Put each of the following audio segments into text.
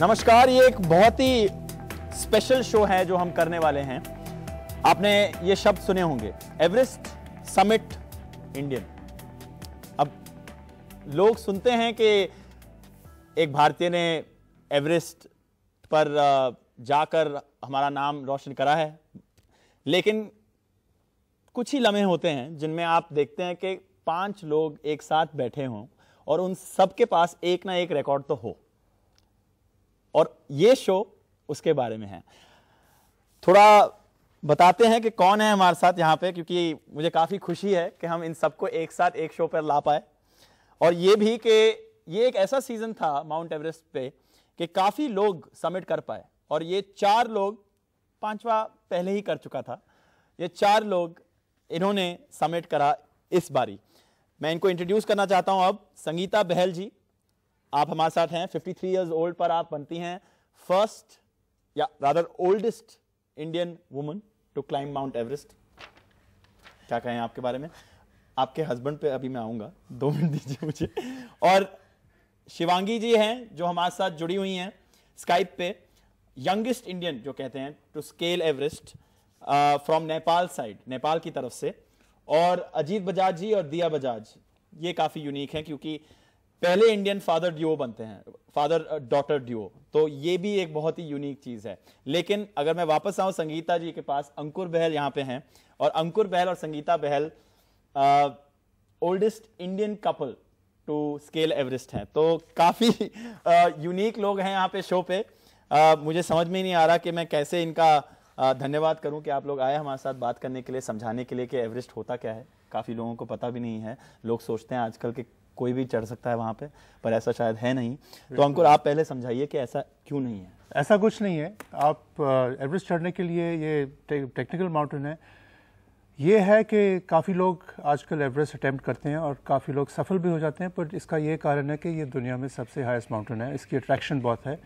नमस्कार ये एक बहुत ही स्पेशल शो है जो हम करने वाले हैं आपने ये शब्द सुने होंगे एवरेस्ट समिट इंडियन अब लोग सुनते हैं कि एक भारतीय ने एवरेस्ट पर जाकर हमारा नाम रोशन करा है लेकिन कुछ ही लम्हे होते हैं जिनमें आप देखते हैं कि पांच लोग एक साथ बैठे हों और उन सबके पास एक ना एक रिकॉर्ड तो हो और ये शो उसके बारे में है थोड़ा बताते हैं कि कौन है हमारे साथ यहाँ पे क्योंकि मुझे काफ़ी खुशी है कि हम इन सबको एक साथ एक शो पर ला पाए और ये भी कि ये एक ऐसा सीज़न था माउंट एवरेस्ट पे कि काफ़ी लोग सबमिट कर पाए और ये चार लोग पांचवा पहले ही कर चुका था ये चार लोग इन्होंने सबमिट करा इस बारी मैं इनको इंट्रोड्यूस करना चाहता हूँ अब संगीता बहल जी आप हमारे साथ हैं 53 थ्री ईयर्स ओल्ड पर आप बनती हैं फर्स्ट या rather oldest Indian woman to climb Mount Everest क्या कहें आपके बारे में आपके हस्बैंड पे अभी मैं आऊंगा दो मिनट दीजिए मुझे और शिवांगी जी हैं जो हमारे साथ जुड़ी हुई हैं स्काइप पे यंगेस्ट इंडियन जो कहते हैं to scale Everest from Nepal side Nepal की तरफ से और अजीत बजाज जी और दिया बजाज ये काफ़ी यूनिक है क्योंकि पहले इंडियन फादर ड्यूओ बनते हैं फादर डॉटर ड्यूओ तो ये भी एक बहुत ही यूनिक चीज़ है लेकिन अगर मैं वापस आऊं संगीता जी के पास अंकुर बहल यहाँ पे हैं और अंकुर बहल और Sangeeta Bahl oldest Indian couple to scale Everest हैं तो काफ़ी यूनिक uh, लोग हैं यहाँ पे शो पे आ, uh, मुझे समझ में नहीं आ रहा कि मैं कैसे इनका uh, धन्यवाद करूं कि आप लोग आए हमारे साथ बात करने के लिए समझाने के लिए कि एवरेस्ट होता क्या है काफ़ी लोगों को पता भी नहीं है लोग सोचते हैं आजकल के कोई भी चढ़ सकता है वहाँ पे पर ऐसा शायद है नहीं तो अंकुर आप पहले समझाइए कि ऐसा क्यों नहीं है ऐसा कुछ नहीं है आप एवरेस्ट uh, चढ़ने के लिए ये टे, टेक्निकल माउंटेन है ये है कि काफ़ी लोग आजकल एवरेस्ट अटैम्प्ट करते हैं और काफ़ी लोग सफल भी हो जाते हैं पर इसका ये कारण है कि ये दुनिया में सबसे हाईएस्ट माउंटेन है इसकी अट्रैक्शन बहुत है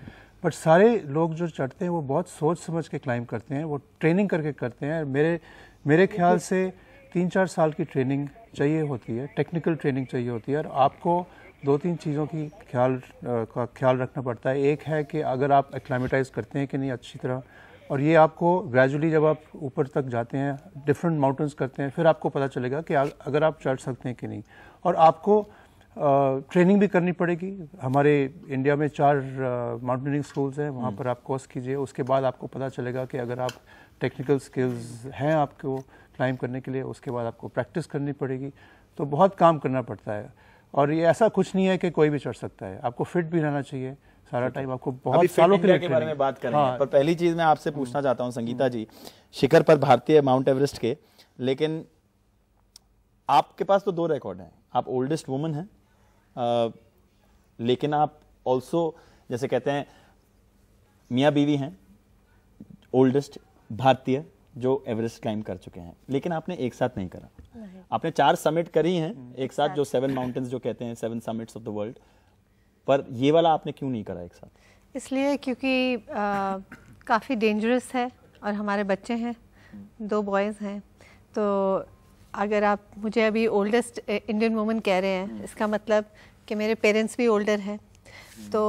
बट सारे लोग जो चढ़ते हैं वो बहुत सोच समझ के क्लाइंब करते हैं वो ट्रेनिंग करके करते हैं मेरे मेरे ख्याल से तीन चार साल की ट्रेनिंग चाहिए होती है टेक्निकल ट्रेनिंग चाहिए होती है और आपको दो तीन चीज़ों की ख्याल का ख्याल रखना पड़ता है एक है कि अगर आप एक्लामेटाइज करते हैं कि नहीं अच्छी तरह और ये आपको ग्रेजुअली जब आप ऊपर तक जाते हैं डिफरेंट माउंटेंस करते हैं फिर आपको पता चलेगा कि अगर आप चढ़ सकते हैं कि नहीं और आपको ट्रेनिंग भी करनी पड़ेगी हमारे इंडिया में चार माउंटेनिंग स्कूल्स हैं वहाँ हम्म। पर आप कोर्स कीजिए उसके बाद आपको पता चलेगा कि अगर आप टेक्निकल स्किल्स हैं आपको क्लाइंब करने के लिए उसके बाद आपको प्रैक्टिस करनी पड़ेगी तो बहुत काम करना पड़ता है और ये ऐसा कुछ नहीं है कि कोई भी चढ़ सकता है आपको फिट भी रहना चाहिए सारा टाइम आपको बहुत सालों के, के बारे में बात करें हाँ। पर पहली चीज मैं आपसे पूछना हम्म। चाहता हूँ संगीता हम्म। जी शिखर पर भारतीय माउंट एवरेस्ट के लेकिन आपके पास तो दो रिकॉर्ड हैं आप ओल्डेस्ट वुमन हैं लेकिन आप ऑल्सो जैसे कहते हैं मियाँ बीवी हैं ओल्डेस्ट भारतीय जो एवरेस्ट क्लाइम कर चुके हैं लेकिन आपने एक साथ नहीं करा नहीं। आपने चार समिट करी हैं हम्म। एक साथ जो सेवन माउंटेन्स जो कहते हैं seven summits of the world पर ये वाला आपने क्यों नहीं करा एक साथ इसलिए क्योंकि काफ़ी डेंजरस है और हमारे बच्चे हैं दो बॉयज़ हैं तो अगर आप मुझे अभी ओल्डेस्ट इंडियन वूमन कह रहे हैं हम्म। इसका मतलब कि मेरे पेरेंट्स भी ओल्डर हैं तो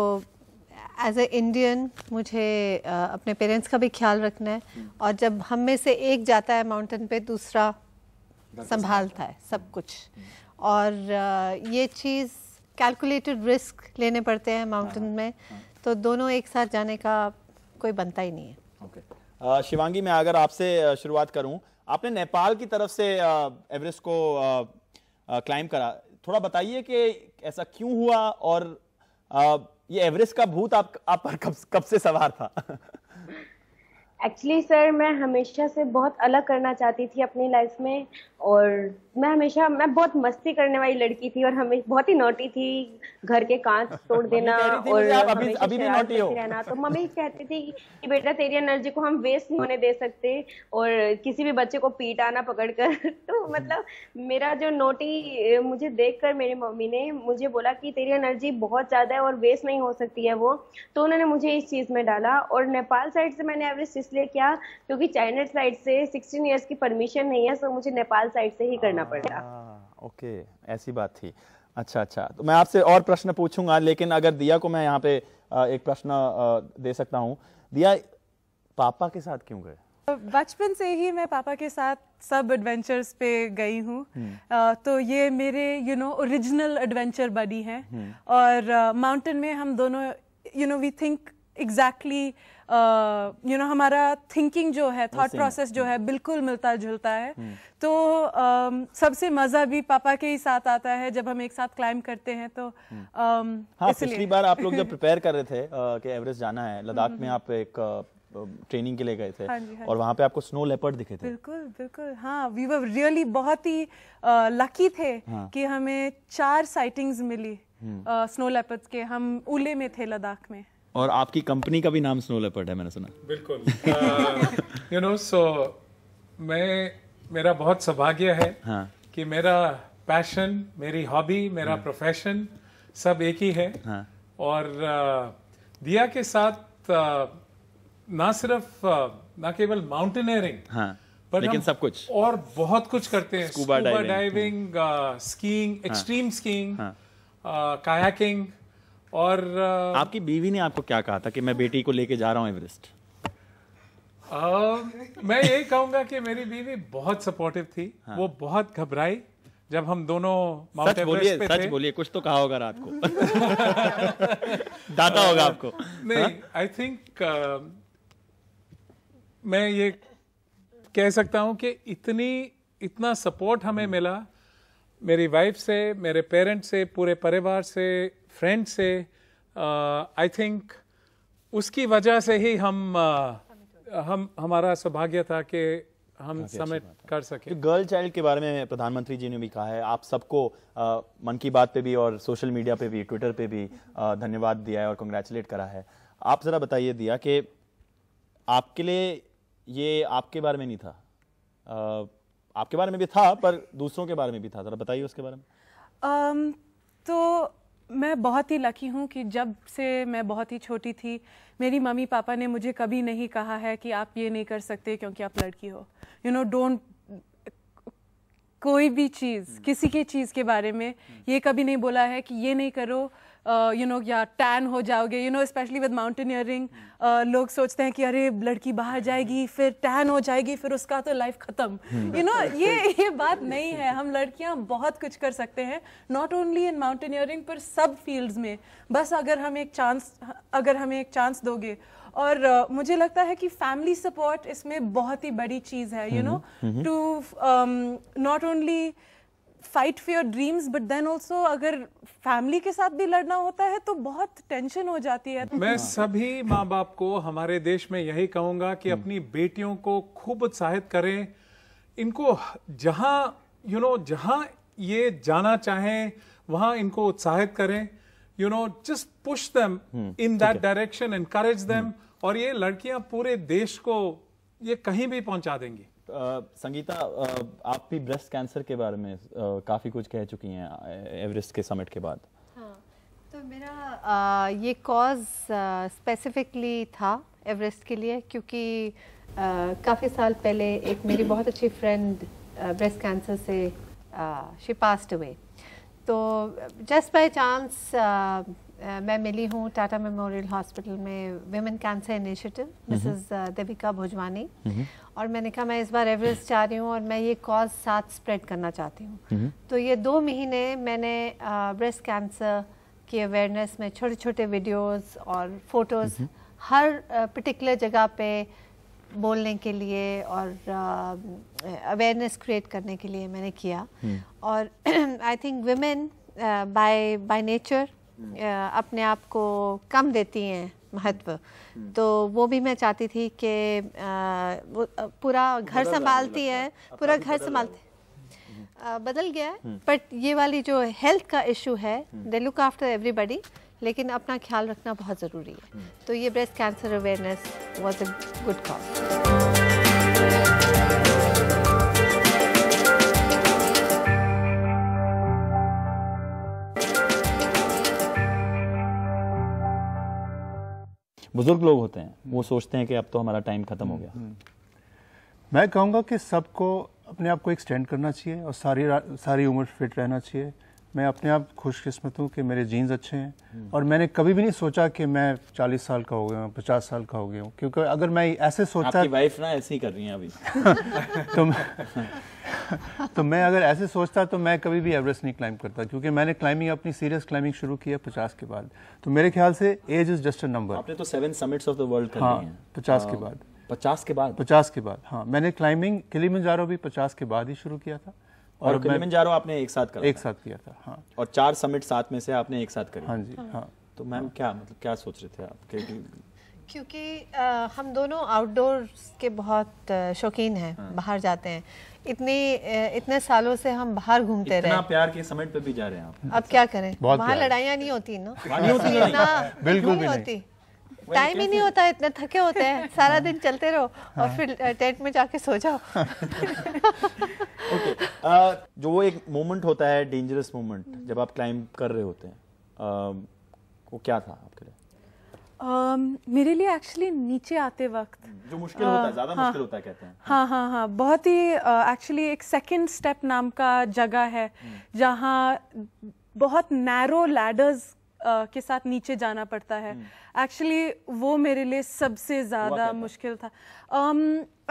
एज ए इंडियन मुझे आ, अपने पेरेंट्स का भी ख्याल रखना है और जब हम में से एक जाता है माउंटेन पे दूसरा संभालता है सब कुछ और आ, ये चीज़ कैलकुलेटेड रिस्क लेने पड़ते हैं माउंटेन हाँ, में हाँ, हाँ। तो दोनों एक साथ जाने का कोई बनता ही नहीं है ओके okay. शिवांगी मैं अगर आपसे शुरुआत करूं आपने नेपाल की तरफ से एवरेस्ट को क्लाइम करा थोड़ा बताइए कि ऐसा क्यों हुआ और ये एवरेस्ट का भूत आप आप पर कब कब से सवार था एक्चुअली सर मैं हमेशा से बहुत अलग करना चाहती थी अपनी लाइफ में और मैं हमेशा मैं बहुत मस्ती करने वाली लड़की थी और हमें बहुत ही नोटी थी घर के कांच तोड़ देना और अभी अभी भी नोटी हो रहना तो मम्मी कहती थी कि बेटा तेरी एनर्जी को हम वेस्ट नहीं होने दे सकते और किसी भी बच्चे को पीट आना कर तो हम्म। मतलब मेरा जो नोटी मुझे देखकर मेरी मम्मी ने मुझे बोला कि तेरी एनर्जी बहुत ज्यादा है और वेस्ट नहीं हो सकती है वो तो उन्होंने मुझे इस चीज में डाला और नेपाल साइड से मैंने एवरेस्ट इसलिए किया क्योंकि चाइना साइड से सिक्सटीन ईयर्स की परमिशन नहीं है सो मुझे नेपाल साइड से ही करना करना पड़ा हाँ, ओके ऐसी बात थी अच्छा अच्छा तो मैं आपसे और प्रश्न पूछूंगा लेकिन अगर दिया को मैं यहाँ पे एक प्रश्न दे सकता हूँ दिया पापा के साथ क्यों गए बचपन से ही मैं पापा के साथ सब एडवेंचर्स पे गई हूँ हम्म। तो ये मेरे you know original adventure buddy हैं हम्म। और माउंटेन में हम दोनों you know we think exactly you know हमारा थिंकिंग जो है थॉट प्रोसेस जो है बिल्कुल मिलता जुलता है hmm. तो सबसे मजा भी पापा के ही साथ आता है जब हम एक साथ क्लाइंब करते हैं तो hmm. हाँ, पिछली बार आप लोग जब प्रिपेयर कर रहे थे कि एवरेस्ट जाना है hmm, लद्दाख में आप एक ट्रेनिंग के लिए गए थे हाँ जी, हाँ जी। और वहाँ पे आपको स्नो लेपर्ड दिखे थे बिल्कुल बिल्कुल हाँ वी वर रियली बहुत ही लकी थे हाँ. कि हमें चार साइटिंग्स मिली स्नो लेपर्ड के हम उले में थे लद्दाख में और आपकी कंपनी का भी नाम स्नो लेपर्ड है मैंने सुना बिल्कुल यू नो सो मैं मेरा बहुत सौभाग्य है हाँ. कि मेरा पैशन मेरी हॉबी मेरा हाँ. हम्म। प्रोफेशन सब एक ही है हाँ. और दिया के साथ ना सिर्फ ना केवल माउंटेनियरिंग हाँ. पर लेकिन सब कुछ और बहुत कुछ करते हैं scuba diving skiing extreme skiing kayaking और uh, आपकी बीवी ने आपको क्या कहा था कि मैं बेटी को लेके जा रहा हूँ एवरेस्ट uh, मैं यही कहूंगा कि मेरी बीवी बहुत सपोर्टिव थी हाँ. वो बहुत घबराई जब हम दोनों माउंट बोलिए सच बोलिए कुछ तो कहा होगा रात को दाता होगा आपको नहीं आई थिंक uh, मैं ये कह सकता हूँ कि इतनी इतना सपोर्ट हमें हम्म। मिला मेरी वाइफ से मेरे पेरेंट्स से पूरे परिवार से फ्रेंड से आई uh, थिंक उसकी वजह से ही हम uh, हम हमारा सौभाग्य था कि हम समय कर सके गर्ल तो चाइल्ड के बारे में प्रधानमंत्री जी ने भी कहा है आप सबको uh, मन की बात पे भी और सोशल मीडिया पे भी ट्विटर पे भी आ, धन्यवाद दिया है और कंग्रेचुलेट करा है आप ज़रा बताइए दिया कि आपके लिए ये आपके बारे में नहीं था आ, आपके बारे में भी था पर दूसरों के बारे में भी था ज़रा बताइए उसके बारे में um, तो मैं बहुत ही लकी हूँ कि जब से मैं बहुत ही छोटी थी मेरी मम्मी पापा ने मुझे कभी नहीं कहा है कि आप ये नहीं कर सकते क्योंकि आप लड़की हो यू नो डोंट कोई भी चीज़ किसी की चीज़ के बारे में ये कभी नहीं बोला है कि ये नहीं करो यू नो या टैन हो जाओगे you know specially with mountaineering लोग सोचते हैं कि अरे लड़की बाहर जाएगी फिर टैन हो जाएगी फिर उसका तो लाइफ खत्म यू नो ये ये बात नहीं है हम लड़कियां बहुत कुछ कर सकते हैं नॉट ओनली इन माउंटेनियरिंग पर सब फील्ड्स में बस अगर हम एक चांस अगर हमें एक चांस दोगे और uh, मुझे लगता है कि फैमिली सपोर्ट इसमें बहुत ही बड़ी चीज़ है you know to not only fight for your dreams but then also अगर फैमिली के साथ भी लड़ना होता है तो बहुत टेंशन हो जाती है मैं सभी माँ बाप को हमारे देश में यही कहूँगा कि हम्म। अपनी बेटियों को खूब उत्साहित करें इनको जहाँ यू नो जहाँ ये जाना चाहें वहाँ इनको उत्साहित करें you know just push them in that direction encourage them और ये लड़कियां पूरे देश को ये कहीं भी पहुंचा देंगी संगीता आप भी ब्रेस्ट कैंसर के बारे में काफ़ी कुछ कह चुकी हैं एवरेस्ट के समिट के बाद हाँ तो मेरा आ, ये कॉज स्पेसिफिकली था एवरेस्ट के लिए क्योंकि काफ़ी साल पहले एक मेरी बहुत अच्छी फ्रेंड ब्रेस्ट कैंसर से शी पास्ट हुए तो जस्ट बाय चांस मैं मिली हूँ टाटा मेमोरियल हॉस्पिटल में women cancer initiative hmm. Mrs Devika Bhojwani hmm. और मैंने कहा मैं इस बार एवरेस्ट चाह रही हूँ और मैं ये कॉज साथ स्प्रेड करना चाहती हूँ हम्म। तो ये दो महीने मैंने ब्रेस्ट कैंसर की अवेयरनेस में छोटे छोटे वीडियोस और फोटोज़ हर पर्टिकुलर जगह पे बोलने के लिए और अवेयरनेस क्रिएट करने के लिए मैंने किया और I think women by by nature अपने आप को कम देती हैं महत्व तो वो भी मैं चाहती थी कि पूरा घर संभालती है पूरा घर संभालती बदल गया है हम्म। बट ये वाली जो हेल्थ का इशू है दे लुक आफ्टर एवरीबडी लेकिन अपना ख्याल रखना बहुत ज़रूरी है हम्म। तो ये breast cancer awareness was a good cause बुजुर्ग लोग होते हैं वो सोचते हैं कि अब तो हमारा टाइम खत्म हो गया हम्म, हम्म। मैं कहूँगा कि सबको अपने आप को एक्सटेंड करना चाहिए और सारी सारी उम्र फिट रहना चाहिए मैं अपने आप खुशकिस्मत हूँ कि मेरे जीन्स अच्छे हैं हम्म। और मैंने कभी भी नहीं सोचा कि मैं 40 साल का हो गया हूँ पचास साल का हो गया हूँ क्योंकि अगर मैं ऐसे सोचता आपकी वाइफ ना ऐसे ही कर रही हैं अभी तो मैं, तो मैं अगर ऐसे सोचता तो मैं कभी भी एवरेस्ट नहीं क्लाइंब करता क्योंकि मैंने क्लाइंबिंग अपनी सीरियस क्लाइंबिंग शुरू की है पचास के बाद तो मेरे ख्याल से age is just a number आपने तो seven summits of the world कर हाँ, हैं पचास के हाँ। बाद पचास के बाद पचास के बाद हाँ मैंने क्लाइंबिंग किलिमंजारो भी पचास के बाद ही शुरू किया था और, और किलिमंजारो आपने एक साथ करा एक साथ किया था हाँ और चार समिट साथ में से आपने एक साथ करी हाँ जी हाँ तो मैम क्या मतलब क्या सोच रहे थे आप क्योंकि आ, हम दोनों आउटडोर के बहुत शौकीन हैं हाँ। बाहर जाते हैं इतनी इतने सालों से हम बाहर घूमते रहे प्यार के समेट पे भी जा रहे हैं आप अब क्या करें वहाँ लड़ाइयाँ नहीं होती ना नहीं होती बिल्कुल नहीं होती टाइम ही नहीं होता है इतने थके होते हैं सारा हाँ। दिन चलते रहो और हाँ। फिर टेंट में जाके सो जाओ ओके जो वो एक मोमेंट होता है डेंजरस मोमेंट जब आप क्लाइंब कर रहे होते हैं वो क्या था आपके लिए Um, मेरे लिए एक्चुअली नीचे आते वक्त जो मुश्किल uh, होता है uh, ज्यादा हाँ, मुश्किल होता है कहते हैं हाँ हाँ हाँ बहुत ही एक्चुअली uh, एक सेकंड स्टेप नाम का जगह है हम्म। जहाँ बहुत नैरो लैडर्स Uh, के साथ नीचे जाना पड़ता है एक्चुअली हम्म। वो मेरे लिए सबसे ज़्यादा मुश्किल था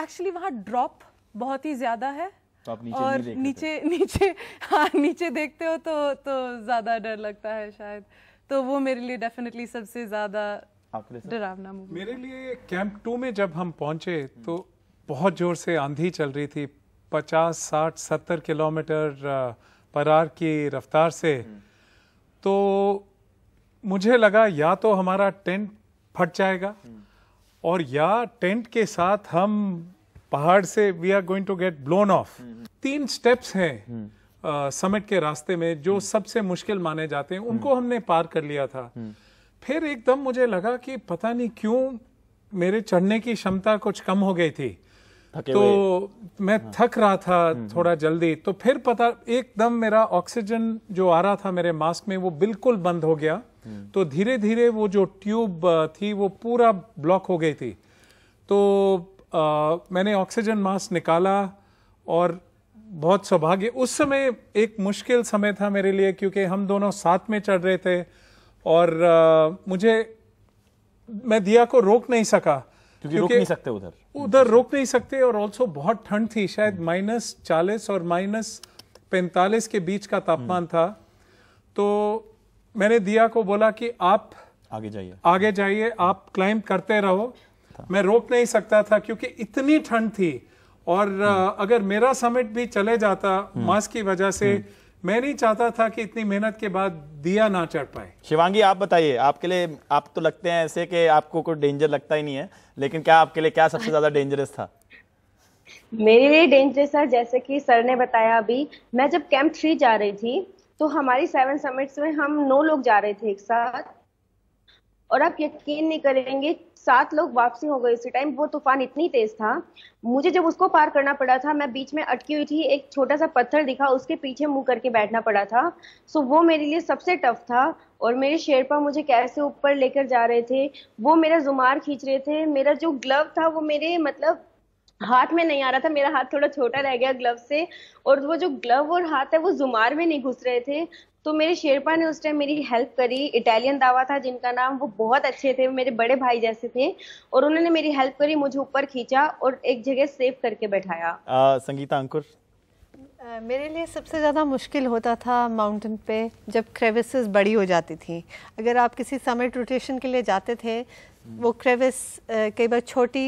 एक्चुअली um, वहाँ ड्रॉप बहुत ही ज़्यादा है तो आप नीचे और नहीं नीचे नीचे हाँ नीचे देखते हो तो तो ज़्यादा डर लगता है शायद तो वो मेरे लिए डेफिनेटली सबसे ज़्यादा डरावना मूवी मेरे लिए कैंप टू में जब हम पहुंचे तो बहुत जोर से आंधी चल रही थी पचास साठ सत्तर किलोमीटर पर आर की रफ्तार से तो मुझे लगा या तो हमारा टेंट फट जाएगा और या टेंट के साथ हम पहाड़ से we are going to get blown off तीन स्टेप्स हैं समिट के रास्ते में जो सबसे मुश्किल माने जाते हैं उनको हमने पार कर लिया था फिर एकदम मुझे लगा कि पता नहीं क्यों मेरे चढ़ने की क्षमता कुछ कम हो गई थी तो मैं हाँ। थक रहा था हम्म, हम्म। थोड़ा जल्दी तो फिर पता एकदम मेरा ऑक्सीजन जो आ रहा था मेरे मास्क में वो बिल्कुल बंद हो गया हम्म। तो धीरे धीरे वो जो ट्यूब थी वो पूरा ब्लॉक हो गई थी तो आ, मैंने ऑक्सीजन मास्क निकाला और बहुत सौभाग्य उस समय एक मुश्किल समय था मेरे लिए क्योंकि हम दोनों साथ में चढ़ रहे थे और आ, मुझे मैं दिया को रोक नहीं सका क्योंकि रोक नहीं सकते उधर उधर रोक नहीं सकते और ऑल्सो बहुत ठंड थी शायद हम्म। माइनस चालीस और माइनस पैंतालीस के बीच का तापमान हम्म। था तो मैंने दिया को बोला कि आप आगे जाइए आगे जाइए आप क्लाइंब करते रहो मैं रोक नहीं सकता था क्योंकि इतनी ठंड थी और हम्म। अगर मेरा समिट भी चले जाता मास्क की वजह से मैं नहीं चाहता था कि इतनी मेहनत के बाद दिया ना चढ़ पाए शिवांगी आप बताइए आपके लिए आप तो लगते हैं ऐसे कि आपको कोई डेंजर लगता ही नहीं है लेकिन क्या आपके लिए क्या सबसे ज्यादा डेंजरस था मेरे लिए डेंजरस था जैसे कि सर ने बताया अभी मैं जब कैंप थ्री जा रही थी तो हमारी सेवन समिट्स में हम नौ लोग जा रहे थे एक साथ और आप यकीन नहीं करेंगे सात लोग वापसी हो गए उसी टाइम वो तूफान इतनी तेज था मुझे जब उसको पार करना पड़ा था मैं बीच में अटकी हुई थी एक छोटा सा पत्थर दिखा उसके पीछे मुंह करके बैठना पड़ा था सो वो मेरे लिए सबसे टफ था और मेरे शेरपा मुझे कैसे ऊपर लेकर जा रहे थे वो मेरा जुमार खींच रहे थे मेरा जो ग्लव था वो मेरे मतलब हाथ में नहीं आ रहा था मेरा हाथ थोड़ा छोटा रह गया ग्लव से और वो जो ग्लव और हाथ है वो जुमार में नहीं घुस रहे थे तो मेरे शेरपा ने उस टाइम मेरी हेल्प करी इटालियन दावा था जिनका नाम वो बहुत अच्छे थे मेरे बड़े भाई जैसे थे और उन्होंने मेरी हेल्प करी मुझे ऊपर खींचा और एक जगह सेव करके बैठाया आ, संगीता अंकुर मेरे लिए सबसे ज़्यादा मुश्किल होता था माउंटेन पे जब क्रेविस बड़ी हो जाती थी अगर आप किसी समिट रोटेशन के लिए जाते थे हम्म। वो क्रेविस कई बार छोटी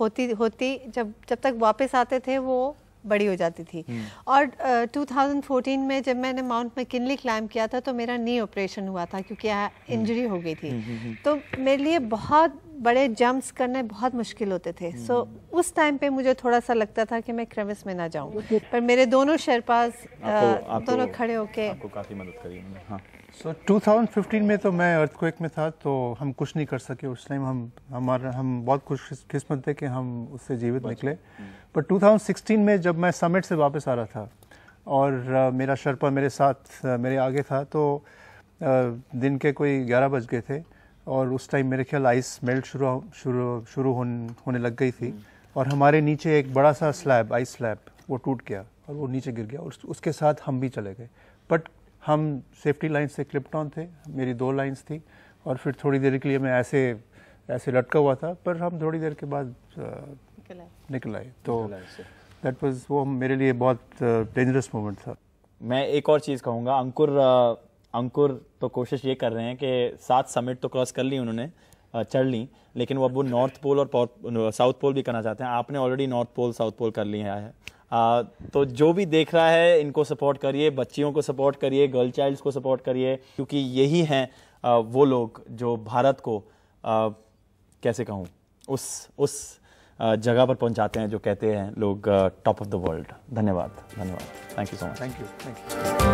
होती होती जब जब तक वापस आते थे वो बड़ी हो जाती थी हम्म। और uh, 2014 में जब मैंने माउंट मकिनली क्लाइम किया था तो मेरा नी ऑपरेशन हुआ था क्योंकि इंजरी हम्म। हो गई थी हम्म, तो मेरे लिए बहुत बड़े जंप्स करने बहुत मुश्किल होते थे सो hmm. so, हम्म। उस टाइम पे मुझे थोड़ा सा लगता था कि मैं क्रेविस में ना जाऊं पर मेरे दोनों शेरपाज दोनों खड़े होके आपको काफ़ी मदद करी हाँ सो so, 2015 में तो मैं अर्थक्वेक में था तो हम कुछ नहीं कर सके उस टाइम हम हमारे हम बहुत खुश किस्मत थे कि हम उससे जीवित निकले पर हम्म। टू में जब मैं समिट से वापस आ रहा था और मेरा शरपा मेरे साथ मेरे आगे था तो दिन के कोई ग्यारह बज गए थे और उस टाइम मेरे ख्याल आइस मेल्ट शुरू शुरू शुरू होने लग गई थी और हमारे नीचे एक बड़ा सा स्लैब आइस स्लैब वो टूट गया और वो नीचे गिर गया और उसके साथ हम भी चले गए बट हम सेफ्टी लाइन से क्लिप्ट ऑन थे मेरी दो लाइंस थी और फिर थोड़ी देर के लिए मैं ऐसे ऐसे लटका हुआ था पर हम थोड़ी देर के बाद निकल आए तो दैट वाज वो मेरे लिए बहुत डेंजरस मोमेंट था मैं एक और चीज़ कहूँगा अंकुर अंकुर तो कोशिश ये कर रहे हैं कि सात समिट तो क्रॉस कर ली उन्होंने चढ़ ली लेकिन वो अब वो नॉर्थ पोल और साउथ पोल भी करना चाहते हैं आपने already north pole south pole कर लिया है आ, तो जो भी देख रहा है इनको सपोर्ट करिए बच्चियों को सपोर्ट करिए गर्ल चाइल्ड्स को सपोर्ट करिए क्योंकि यही हैं वो लोग जो भारत को आ, कैसे कहूँ उस उस जगह पर पहुँचाते हैं जो कहते हैं लोग टॉप ऑफ द वर्ल्ड धन्यवाद धन्यवाद thank you so much thank you thank you